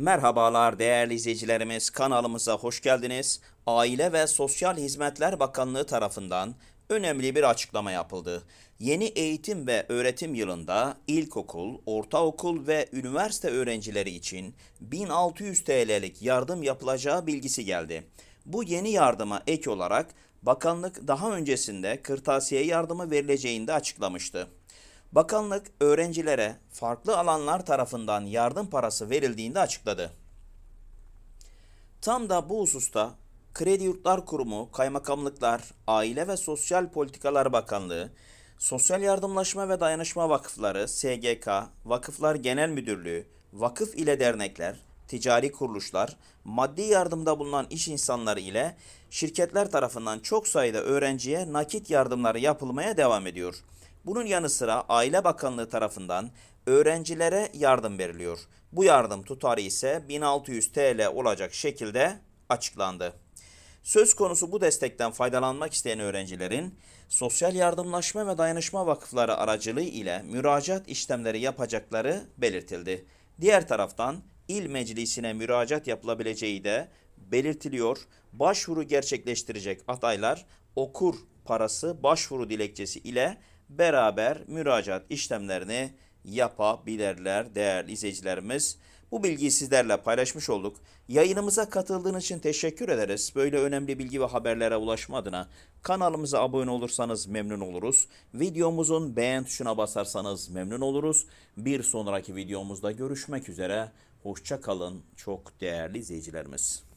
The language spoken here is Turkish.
Merhabalar değerli izleyicilerimiz kanalımıza hoş geldiniz. Aile ve Sosyal Hizmetler Bakanlığı tarafından önemli bir açıklama yapıldı. Yeni eğitim ve öğretim yılında ilkokul, ortaokul ve üniversite öğrencileri için 1600 TL'lik yardım yapılacağı bilgisi geldi. Bu yeni yardıma ek olarak bakanlık daha öncesinde kırtasiye yardımı verileceğini de açıklamıştı. Bakanlık öğrencilere farklı alanlar tarafından yardım parası verildiğinde açıkladı. Tam da bu hususta Kredi Yurtlar Kurumu, Kaymakamlıklar, Aile ve Sosyal Politikalar Bakanlığı, Sosyal Yardımlaşma ve Dayanışma Vakıfları, SGK, Vakıflar Genel Müdürlüğü, vakıf ile dernekler, ticari kuruluşlar, maddi yardımda bulunan iş insanları ile şirketler tarafından çok sayıda öğrenciye nakit yardımları yapılmaya devam ediyor. Bunun yanı sıra Aile Bakanlığı tarafından öğrencilere yardım veriliyor. Bu yardım tutarı ise 1600 TL olacak şekilde açıklandı. Söz konusu bu destekten faydalanmak isteyen öğrencilerin Sosyal Yardımlaşma ve Dayanışma Vakıfları aracılığı ile müracaat işlemleri yapacakları belirtildi. Diğer taraftan il meclisine müracaat yapılabileceği de belirtiliyor. Başvuru gerçekleştirecek adaylar okur parası başvuru dilekçesi ile beraber müracaat işlemlerini yapabilirler değerli izleyicilerimiz. Bu bilgiyi sizlerle paylaşmış olduk. Yayınımıza katıldığınız için teşekkür ederiz. Böyle önemli bilgi ve haberlere ulaşma adına kanalımıza abone olursanız memnun oluruz. Videomuzun beğen tuşuna basarsanız memnun oluruz. Bir sonraki videomuzda görüşmek üzere. Hoşça kalın çok değerli izleyicilerimiz.